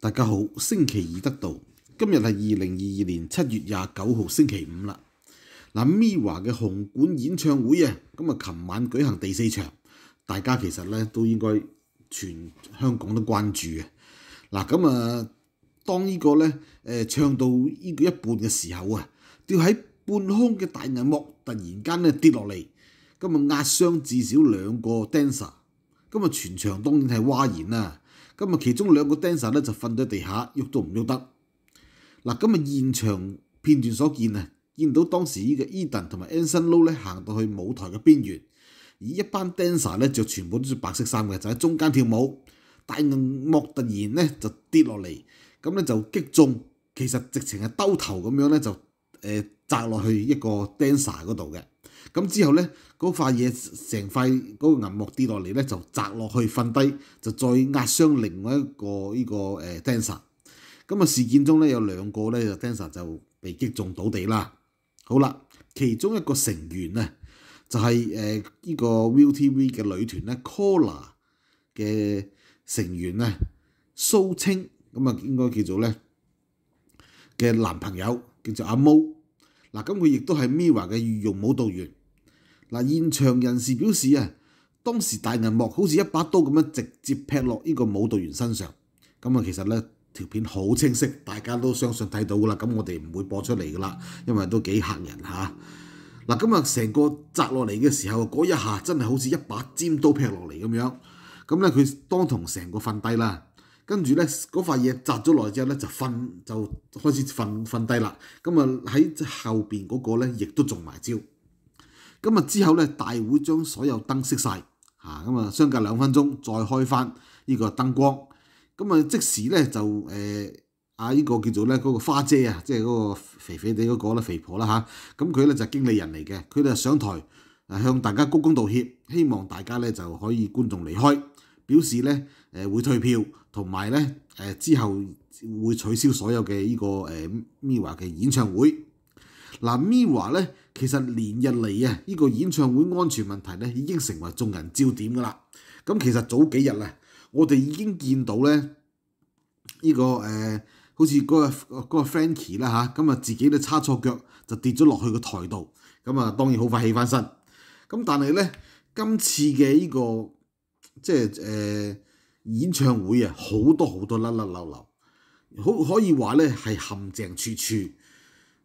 大家好，星期二得到，今日系二零二二年七月廿九号星期五啦。嗱，咪华嘅红馆演唱会啊，咁啊，琴晚举行第四场，大家其实咧都应该全香港都关注嘅。嗱，咁啊，当呢个咧诶唱到呢个一半嘅时候啊，掉喺半空嘅大银幕突然间咧跌落嚟，咁啊压伤至少两个 dancer，咁啊全场当然系哗然啦。咁啊，其中兩個 dancer 咧就瞓咗地下，喐都唔喐得。嗱，咁啊，現場片段所見啊，見到當時依個 Eden 同埋 a n s o n Low 咧行到去舞台嘅邊緣，而一班 dancer 咧就全部都着白色衫嘅，就喺中間跳舞。大銀幕突然咧就跌落嚟，咁咧就擊中，其實直情係兜頭咁樣咧就誒砸落去一個 dancer 嗰度嘅。咁之後咧，嗰塊嘢成塊嗰個銀幕跌落嚟咧，就砸落去瞓低，就再壓傷另外一個呢個誒 Dancer。咁啊事件中咧有兩個咧就 Dancer 就被擊中倒地啦。好啦，其中一個成員咧就係誒呢個 Will TV 嘅女團咧 c o a l a 嘅成員咧蘇清，咁啊應該叫做咧嘅男朋友叫做阿毛。嗱，咁佢亦都係 m i r a 嘅御用舞蹈員。嗱，現場人士表示啊，當時大銀幕好似一把刀咁樣直接劈落呢個舞蹈員身上。咁啊，其實咧條片好清晰，大家都相信睇到噶啦。咁我哋唔會播出嚟噶啦，因為都幾嚇人嚇。嗱，咁啊，成個砸落嚟嘅時候，嗰一下真係好似一把尖刀劈落嚟咁樣。咁咧，佢當同成個瞓低啦。跟住咧，嗰塊嘢砸咗落嚟之後咧，就瞓就開始瞓瞓低啦。咁啊，喺後邊嗰個咧，亦都中埋招。咁啊之後咧，大會將所有燈熄曬嚇，咁啊相隔兩分鐘再開翻呢個燈光。咁啊即時咧就誒啊呢個叫做咧嗰個花姐啊，即係嗰個肥肥哋嗰個啦肥婆啦嚇。咁佢咧就經理人嚟嘅，佢就上台啊向大家鞠躬道歉，希望大家咧就可以觀眾離開，表示咧誒會退票，同埋咧誒之後會取消所有嘅呢個誒咪華嘅演唱會。嗱，Miwa 咧，其實連日嚟啊，呢個演唱會安全問題咧，已經成為眾人焦點噶啦。咁其實早幾日咧，我哋已經見到咧，呢個誒，好似嗰個嗰個 f a n k i e 啦嚇，咁啊自己都叉錯腳就跌咗落去個台度，咁啊當然好快起翻身。咁但係咧，今次嘅呢個即係誒演唱會啊，好多好多甩甩漏漏，可可以話咧係陷阱處處。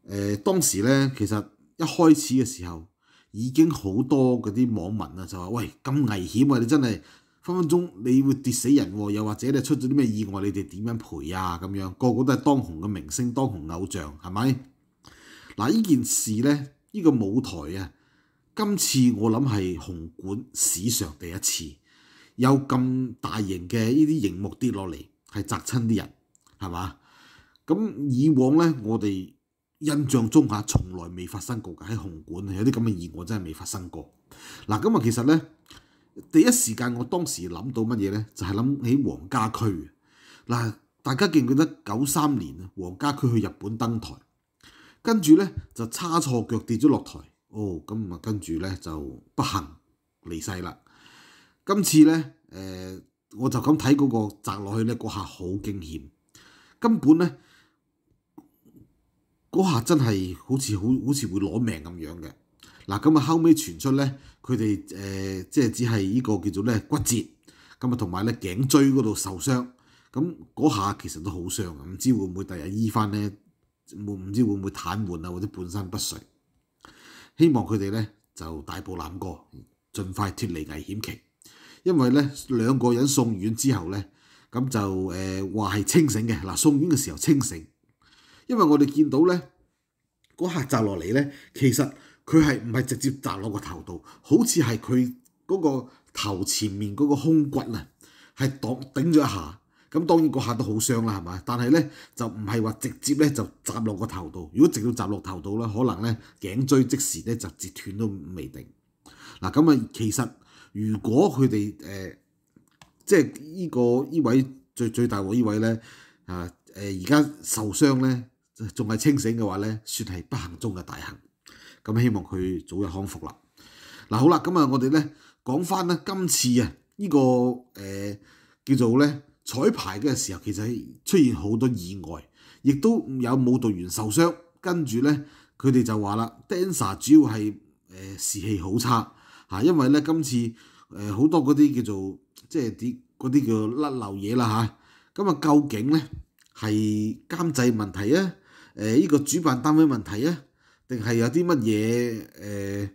誒當時咧，其實一開始嘅時候已經好多嗰啲網民啊，就話：喂，咁危險啊！你真係分分鐘你會跌死人，又或者你出咗啲咩意外，你哋點樣賠啊？咁樣個個都係當紅嘅明星、當紅偶像，係咪？嗱，依件事咧，依個舞台啊，今次我諗係紅館史上第一次有咁大型嘅呢啲熒幕跌落嚟，係砸親啲人，係嘛？咁以往咧，我哋。印象中嚇從來未發生過嘅，喺紅館有啲咁嘅意外真係未發生過。嗱咁啊，其實咧第一時間我當時諗到乜嘢咧，就係諗起黃家駒。嗱，大家記唔記得九三年啊，黃家駒去日本登台，跟住咧就差錯腳跌咗落台，哦，咁啊跟住咧就不幸離世啦。今次咧誒，我就咁睇嗰個砸落去咧，嗰下好驚險，根本咧～嗰下真係好似好好似會攞命咁樣嘅，嗱咁啊後屘傳出咧，佢哋誒即係只係呢個叫做咧骨折，咁啊同埋咧頸椎嗰度受傷，咁嗰下其實都好傷，唔知會唔會第日醫翻咧？唔唔知會唔會癱瘓啊或者半身不遂？希望佢哋咧就大步攬過，盡快脱離危險期，因為咧兩個人送院之後咧，咁就誒話係清醒嘅，嗱送院嘅時候清醒。因為我哋見到咧，嗰下砸落嚟咧，其實佢係唔係直接砸落個頭度？好似係佢嗰個頭前面嗰個胸骨啊，係擋頂咗一下。咁當然嗰下都好傷啦，係嘛？但係咧就唔係話直接咧就砸落個頭度。如果直接砸落頭度咧，可能咧頸椎即時咧就截斷都未定。嗱咁啊，其實如果佢哋誒即係依個依位最最大喎依位咧啊誒而家受傷咧。仲系清醒嘅话咧，算系不幸中嘅大幸。咁希望佢早日康复啦。嗱，好啦，咁啊，我哋咧讲翻咧今次啊，呢个诶叫做咧彩排嘅时候，其实出现好多意外，亦都有舞蹈员受伤。跟住咧，佢哋就话啦，Dancer 主要系诶士气好差吓，因为咧今次诶好多嗰啲叫做即系啲嗰啲叫甩漏嘢啦吓。咁啊，究竟咧系监制问题啊？誒呢個主辦單位問題啊，定係有啲乜嘢誒，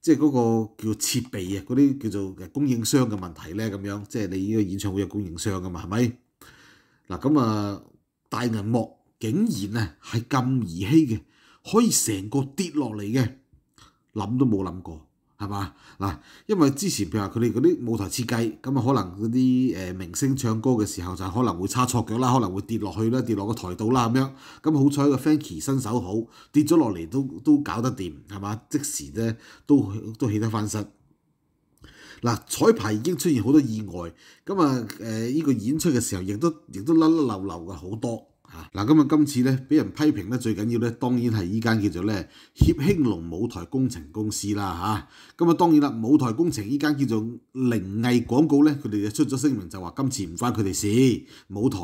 即係嗰個叫設備啊，嗰啲叫做供應商嘅問題咧咁樣，即係你呢個演唱會有供應商噶嘛，係咪？嗱咁啊，大銀幕竟然啊係咁兒戲嘅，可以成個跌落嚟嘅，諗都冇諗過。係嘛嗱，因為之前譬如話佢哋嗰啲舞台設計咁啊，可能嗰啲誒明星唱歌嘅時候就可能會差錯腳啦，可能會跌落去啦，跌落個台度啦咁樣。咁好彩個 f a n k y 身手好，跌咗落嚟都都搞得掂係嘛，即時咧都都起得翻身。嗱彩排已經出現好多意外，咁啊誒呢個演出嘅時候亦都亦都甩甩漏漏嘅好多。嗱，咁啊今次咧俾人批評咧最緊要咧當然係依間叫做咧協興隆舞台工程公司啦嚇。咁啊當然啦，舞台工程依間叫做靈藝廣告咧，佢哋就出咗聲明就話今次唔關佢哋事，舞台。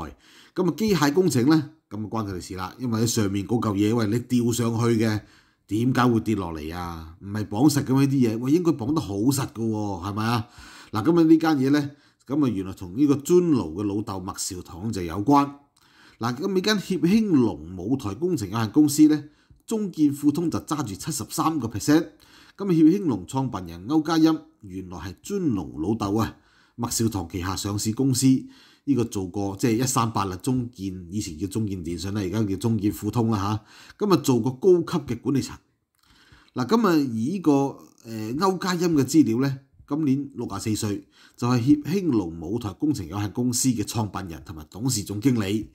咁啊機械工程咧，咁啊關佢哋事啦，因為上面嗰嚿嘢喂你吊上去嘅，點解會跌落嚟啊？唔係綁實咁樣啲嘢，喂應該綁得好實嘅喎，係咪啊？嗱，咁啊呢間嘢咧，咁啊原來同呢個尊奴嘅老豆麥兆棠就有關。嗱咁，呢間協興隆舞台工程有限公司咧，中建富通就揸住七十三個 percent。咁協興隆創辦人歐家鑫原來係尊龍老豆啊，麥兆棠旗下上市公司呢個做過即係一三八啦，中建以前叫中建電信啦，而家叫中建富通啦嚇。咁啊做過高級嘅管理層。嗱，咁啊以呢個誒歐家鑫嘅資料咧，今年六十四歲，就係協興隆舞台工程有限公司嘅創辦人同埋董事總經理。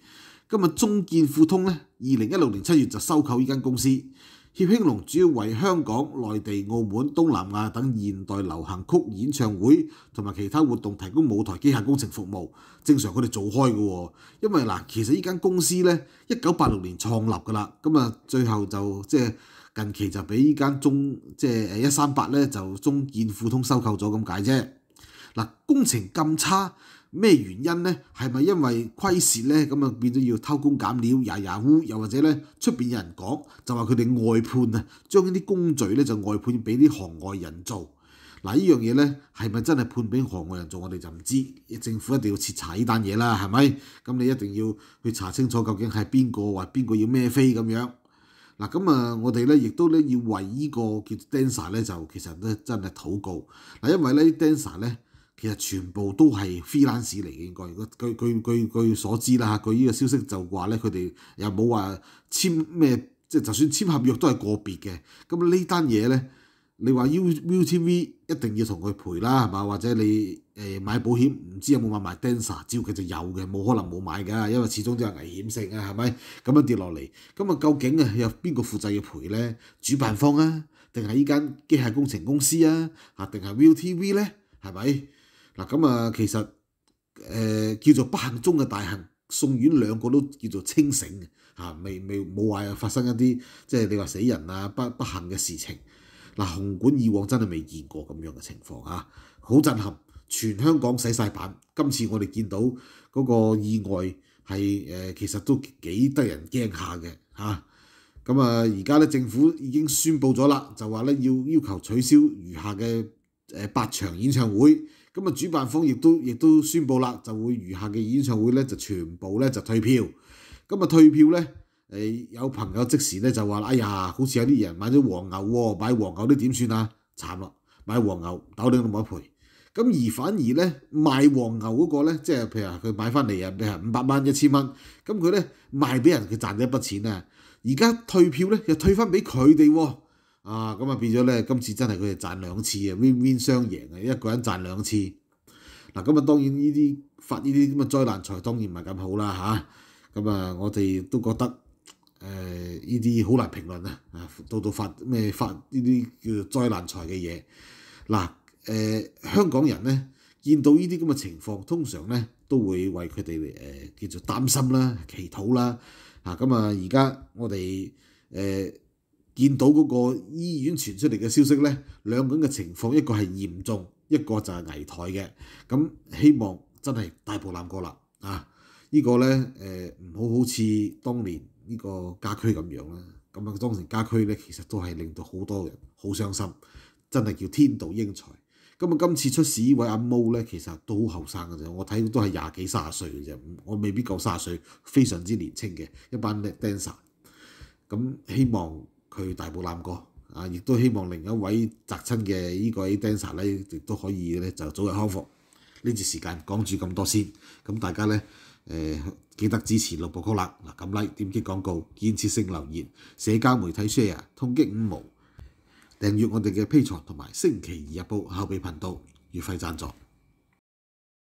今日中建富通咧，二零一六年七月就收購依間公司。協興隆主要為香港、內地、澳門、東南亞等現代流行曲演唱會同埋其他活動提供舞台機械工程服務。正常佢哋做開嘅喎，因為嗱，其實依間公司咧，一九八六年創立㗎啦。咁啊，最後就即係近期就俾依間中，即係一三八咧，就中建富通收購咗咁解啫。嗱，工程咁差。咩原因呢？係咪因為虧蝕呢？咁啊變咗要偷工減料、呀呀烏，又或者呢，出有人講就話佢哋外判啊，將呢啲工序呢就外判俾啲行外人做。嗱，依樣嘢呢，係咪真係判俾行外人做？我哋就唔知。政府一定要徹查呢單嘢啦，係咪？咁你一定要去查清楚究竟係邊個或邊個要咩飛咁樣。嗱，咁啊，我哋呢亦都呢要為呢個叫 Dancer 呢，就其實呢真係禱告。嗱，因為呢啲 Dancer 呢。其實全部都係菲 c e 嚟嘅，應該。據據據據所知啦據佢依個消息就話咧，佢哋又冇話簽咩，即係就算簽合約都係個別嘅。咁呢單嘢咧，你話 U UTV 一定要同佢賠啦，係嘛？或者你誒買保險，唔知有冇買埋 Dancer？只要佢就有嘅，冇可能冇買㗎，因為始終都有危險性啊，係咪？咁樣跌落嚟，咁啊究竟啊有邊個負責要賠咧？主辦方啊，定係依間機械工程公司啊？啊定係 U TV 咧？係咪？嗱咁啊，其實誒叫做不幸中嘅大幸，宋院兩個都叫做清醒嘅嚇，未未冇話發生一啲即係你話死人啊不不幸嘅事情。嗱，紅館以往真係未見過咁樣嘅情況啊，好震撼！全香港洗曬板，今次我哋見到嗰個意外係誒其實都幾得人驚下嘅嚇。咁啊，而家咧政府已經宣布咗啦，就話咧要要求取消餘下嘅誒八場演唱會。咁啊！主辦方亦都亦都宣布啦，就會餘下嘅演唱會咧，就全部咧就退票。咁啊，退票咧，誒有朋友即時咧就話啦：，哎呀，好似有啲人買咗黃牛，買黃牛啲點算啊？慘咯！買黃牛，豆丁都冇得賠。咁而反而咧，賣黃牛嗰個咧，即係譬如佢買翻嚟啊，五百蚊、一千蚊，咁佢咧賣俾人，佢賺咗一筆錢啊！而家退票咧，又退翻俾佢哋喎。啊，咁啊變咗咧，今次真係佢哋賺兩次啊，win win 雙贏啊，一個人賺兩次。嗱，咁啊當然呢啲發呢啲咁嘅災難財當然唔係咁好啦嚇。咁啊，我哋都覺得誒呢啲好難評論啊。啊，到到發咩發呢啲叫災難財嘅嘢。嗱誒，香港人咧見到呢啲咁嘅情況，通常咧都會為佢哋誒叫做擔心啦、祈禱啦。啊，咁啊而家我哋誒。見到嗰個醫院傳出嚟嘅消息咧，兩個人嘅情況，一個係嚴重，一個就係危殆嘅。咁希望真係大步攬過啦，啊！依個咧誒唔好好似當年呢個家驅咁樣啦。咁啊，當年家驅咧其實都係令到好多人好傷心，真係叫天道英才。咁啊，今次出事呢位阿毛咧，其實都好後生嘅啫，我睇都係廿幾卅歲嘅啫，我未必夠卅歲，非常之年青嘅一班 dancer。咁希望。佢大步攬過，啊！亦都希望另一位摘親嘅呢個 Dancer 咧，亦都可以咧就早日康復。呢次時間講住咁多先，咁大家咧誒記得支持六部曲啦！嗱，咁 like 點擊廣告，建設性留言，社交媒體 share，通擊五毛，訂閱我哋嘅 P 台同埋星期二日報後備頻道月費贊助。